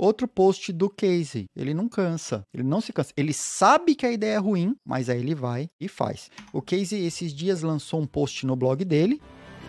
Outro post do Casey. Ele não cansa. Ele não se cansa. Ele sabe que a ideia é ruim, mas aí ele vai e faz. O Casey, esses dias, lançou um post no blog dele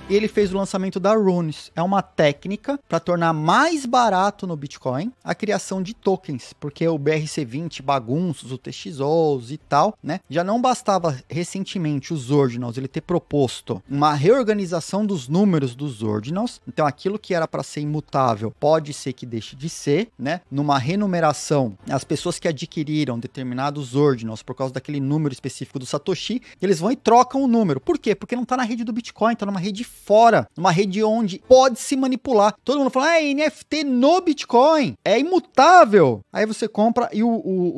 e ele fez o lançamento da Runes. É uma técnica para tornar mais barato no Bitcoin a criação de tokens, porque o BRC20, bagunços, o TXOs e tal, né? Já não bastava recentemente os Ordinals ele ter proposto uma reorganização dos números dos Ordinals. Então aquilo que era para ser imutável pode ser que deixe de ser, né? Numa renumeração, as pessoas que adquiriram determinados Ordinals por causa daquele número específico do Satoshi, eles vão e trocam o número. Por quê? Porque não está na rede do Bitcoin, está numa rede fora, numa rede onde pode se manipular. Todo mundo fala, ah, é NFT no Bitcoin, é imutável. Aí você compra e o, o,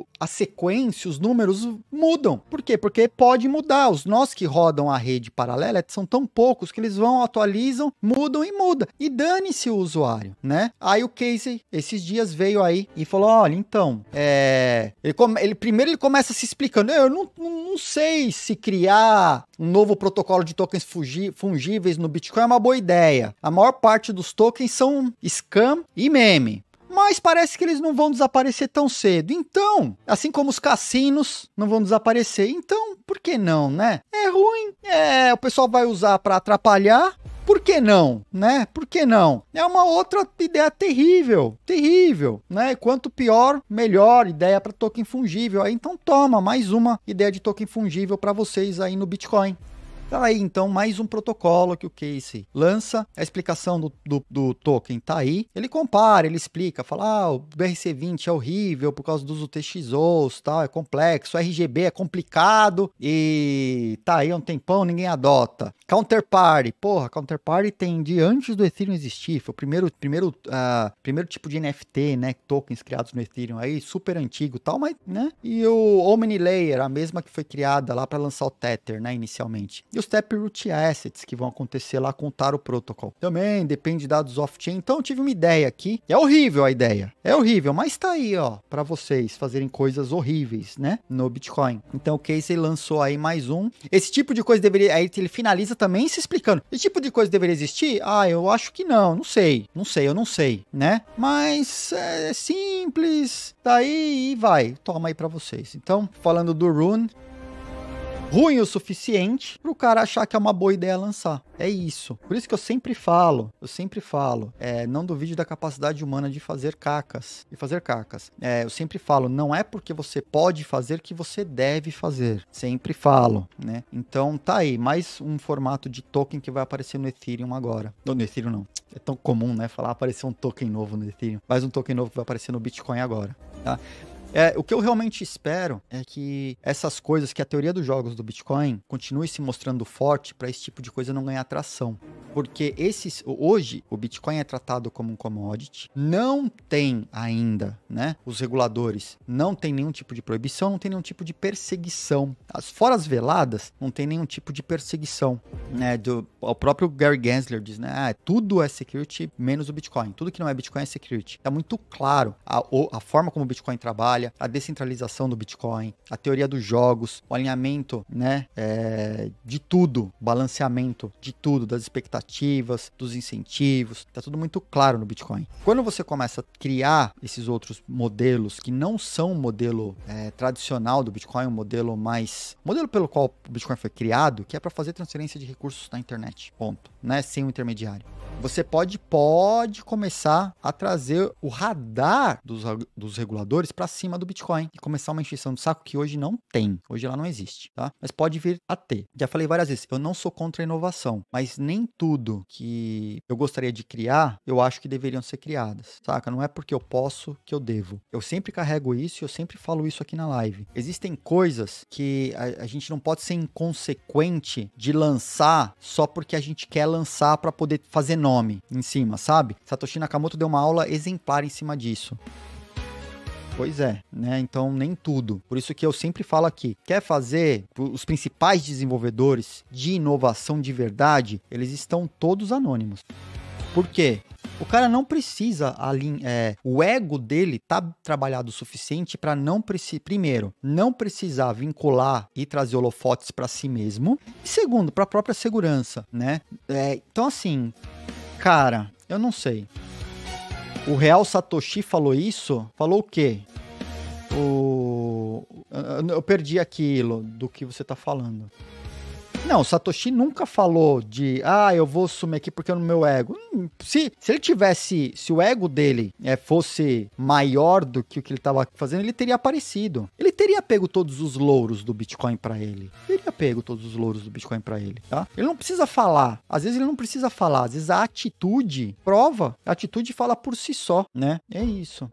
o a sequência, os números mudam. Por quê? Porque pode mudar. Os nós que rodam a rede paralela são tão poucos que eles vão, atualizam, mudam e muda. E dane-se o usuário, né? Aí o Casey, esses dias, veio aí e falou: olha, então, é. Ele, come... ele primeiro ele começa se explicando. Eu não, não sei se criar um novo protocolo de tokens fugir fungíveis no Bitcoin é uma boa ideia. A maior parte dos tokens são scam e meme mas parece que eles não vão desaparecer tão cedo. Então, assim como os cassinos não vão desaparecer, então por que não, né? É ruim, é, o pessoal vai usar para atrapalhar. Por que não, né? Por que não? É uma outra ideia terrível, terrível, né? Quanto pior, melhor ideia para token fungível. então toma mais uma ideia de token fungível para vocês aí no Bitcoin. Tá aí então mais um protocolo que o Casey lança. A explicação do, do, do token tá aí. Ele compara, ele explica, fala: ah, o BRC20 é horrível por causa dos UTXOs, tal, é complexo, o RGB é complicado e tá aí há um tempão, ninguém adota. Counterparty, porra, Counterparty tem de antes do Ethereum existir, foi o primeiro, primeiro, uh, primeiro tipo de NFT, né? Tokens criados no Ethereum aí, super antigo tal, mas, né? E o Omni Layer, a mesma que foi criada lá para lançar o Tether, né, inicialmente os Taproot Assets que vão acontecer lá com o Taro Protocol. Também depende de dados off-chain. Então eu tive uma ideia aqui. É horrível a ideia. É horrível, mas tá aí, ó, para vocês fazerem coisas horríveis, né, no Bitcoin. Então o Casey lançou aí mais um. Esse tipo de coisa deveria aí ele finaliza também se explicando. Esse tipo de coisa deveria existir? Ah, eu acho que não, não sei. Não sei, eu não sei, né? Mas é simples, daí tá e vai. Toma aí para vocês. Então, falando do Rune, ruim o suficiente para o cara achar que é uma boa ideia lançar. É isso. Por isso que eu sempre falo, eu sempre falo, é, não duvide da capacidade humana de fazer cacas. e fazer cacas. É, eu sempre falo, não é porque você pode fazer que você deve fazer. Sempre falo, né? Então tá aí, mais um formato de token que vai aparecer no Ethereum agora. Não, no Ethereum não. É tão comum, né? Falar aparecer um token novo no Ethereum. Mais um token novo que vai aparecer no Bitcoin agora, tá? É, o que eu realmente espero é que essas coisas, que a teoria dos jogos do Bitcoin continue se mostrando forte para esse tipo de coisa não ganhar atração porque esses hoje o Bitcoin é tratado como um commodity, não tem ainda, né, os reguladores, não tem nenhum tipo de proibição, não tem nenhum tipo de perseguição. As foras veladas não tem nenhum tipo de perseguição, né, do o próprio Gary Gensler diz, né, ah, tudo é security menos o Bitcoin. Tudo que não é Bitcoin é security. Tá muito claro a, a forma como o Bitcoin trabalha, a descentralização do Bitcoin, a teoria dos jogos, o alinhamento, né, é, de tudo, balanceamento de tudo, das expectativas normativas, dos incentivos, tá tudo muito claro no Bitcoin. Quando você começa a criar esses outros modelos que não são o modelo é, tradicional do Bitcoin, um modelo mais. modelo pelo qual o Bitcoin foi criado, que é para fazer transferência de recursos na internet. Ponto. Né? Sem um intermediário. Você pode, pode começar a trazer o radar dos, dos reguladores para cima do Bitcoin e começar uma instituição do saco que hoje não tem. Hoje ela não existe, tá? Mas pode vir a ter. Já falei várias vezes, eu não sou contra a inovação, mas nem tudo conteúdo que eu gostaria de criar, eu acho que deveriam ser criadas, saca? Não é porque eu posso que eu devo. Eu sempre carrego isso e eu sempre falo isso aqui na live. Existem coisas que a, a gente não pode ser inconsequente de lançar só porque a gente quer lançar para poder fazer nome em cima, sabe? Satoshi Nakamoto deu uma aula exemplar em cima disso. Pois é, né? Então nem tudo. Por isso que eu sempre falo aqui, quer fazer os principais desenvolvedores de inovação de verdade, eles estão todos anônimos. Por quê? O cara não precisa ali, é, o ego dele tá trabalhado o suficiente para não precisar, primeiro, não precisar vincular e trazer holofotes para si mesmo, e segundo, para a própria segurança, né? É, então assim, cara, eu não sei. O Real Satoshi falou isso? Falou o quê? O... Eu perdi aquilo do que você tá falando. Não, Satoshi nunca falou de, ah, eu vou sumir aqui porque é no meu ego. Hum, se, se ele tivesse, se o ego dele é, fosse maior do que o que ele estava fazendo, ele teria aparecido. Ele teria pego todos os louros do Bitcoin para ele. Ele teria pego todos os louros do Bitcoin para ele, tá? Ele não precisa falar. Às vezes ele não precisa falar. Às vezes a atitude prova, a atitude fala por si só, né? É isso.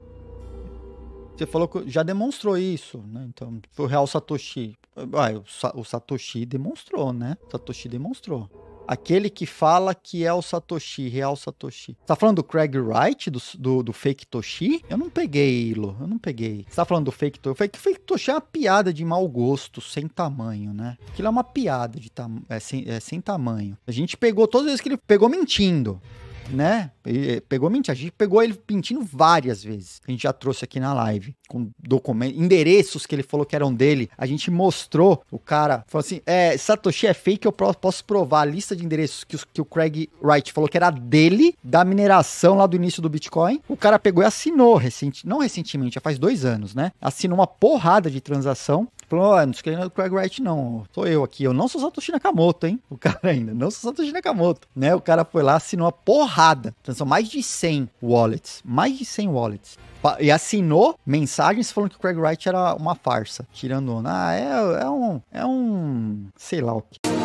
Você falou que já demonstrou isso, né? Então, foi o Real Satoshi. Ah, o, o Satoshi demonstrou, né? O Satoshi demonstrou. Aquele que fala que é o Satoshi, real Satoshi. Você tá falando do Craig Wright, do, do, do fake Toshi? Eu não peguei, Ilo. Eu não peguei. Você tá falando do fake Toshi? Fake, fake Toshi é uma piada de mau gosto, sem tamanho, né? Aquilo é uma piada de tam, é, sem, é, sem tamanho. A gente pegou todas as vezes que ele pegou mentindo né? pegou mentira. A gente pegou ele mentindo várias vezes. A gente já trouxe aqui na live. Com documentos, endereços que ele falou que eram dele. A gente mostrou. O cara falou assim: é, Satoshi é fake, eu posso provar a lista de endereços que, os, que o Craig Wright falou que era dele, da mineração lá do início do Bitcoin. O cara pegou e assinou recente, não recentemente, já faz dois anos, né? Assinou uma porrada de transação Falou, oh, não sei quem é o Craig Wright, não. Sou eu aqui. Eu não sou Satoshi Nakamoto, hein? O cara ainda. Não sou Satoshi Nakamoto. Né? O cara foi lá, assinou uma porrada. Então são mais de 100 wallets. Mais de 100 wallets. E assinou mensagens falando que o Craig Wright era uma farsa. Tirando, ah, é, é um. É um. Sei lá o que.